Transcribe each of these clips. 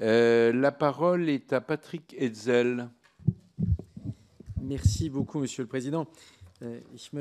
Euh, la parole est à Patrick Hetzel. Merci beaucoup, Monsieur le Président. Äh, Ce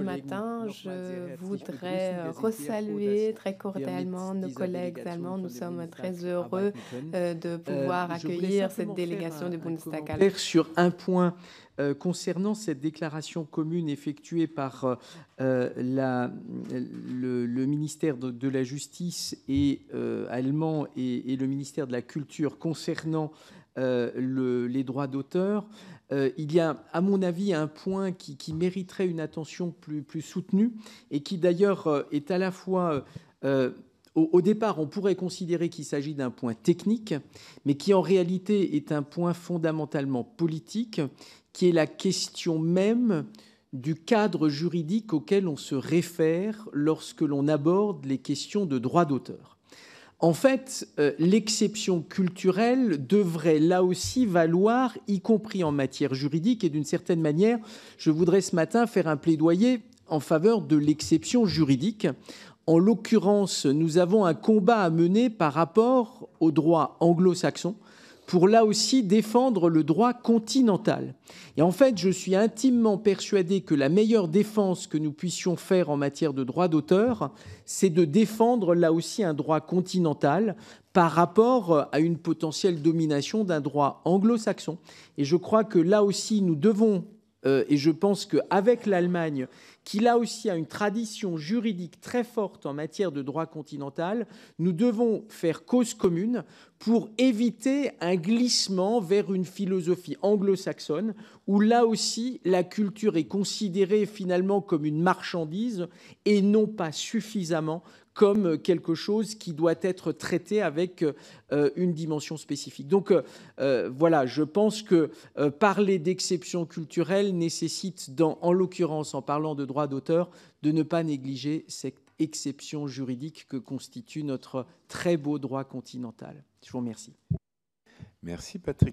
matin, je voudrais euh, saluer très cordialement nos collègues allemands. Nous sommes très heureux euh, de äh, pouvoir accueillir cette délégation du Bundestag allemand. Sur un point euh, concernant cette déclaration commune effectuée par la, le, ministère de, la Justice et, allemand et, le ministère de la Culture concernant euh, les droits d'auteur. Euh, il y a, à mon avis, un point qui, mériterait une attention plus, soutenue et qui d'ailleurs euh, est à la fois... au, départ, on pourrait considérer qu'il s'agit d'un point technique, mais qui en réalité est un point fondamentalement politique, qui est la question même du cadre juridique auquel on se réfère lorsque l'on aborde les questions de droits d'auteur. En fait, euh, l'exception culturelle devrait là aussi valoir, y compris en matière juridique, et d'une certaine manière, je voudrais ce matin faire un plaidoyer en faveur de l'exception juridique. En l'occurrence, nous avons un combat à mener par rapport au droit anglo-saxon, pour là aussi défendre le droit continental. Et en fait, je suis intimement persuadé que la meilleure défense que nous puissions faire en matière de droit d'auteur, c'est de défendre là aussi un droit continental par rapport à une potentielle domination d'un droit anglo-saxon. Et je crois que là aussi, nous devons euh, et je pense qu'avec l'Allemagne, qui là aussi a une tradition juridique très forte en matière de droit continental, nous devons faire cause commune pour éviter un glissement vers une philosophie anglo-saxonne, où là aussi la culture est considérée finalement comme une marchandise et non pas suffisamment comme quelque chose qui doit être traité avec euh, une dimension spécifique. Donc euh, voilà, je pense que parler d'exception culturelle nécessite, en l'occurrence en parlant de droit d'auteur, de ne pas négliger cette exception juridique que constitue notre très beau droit continental. Je vous remercie. Merci Patrick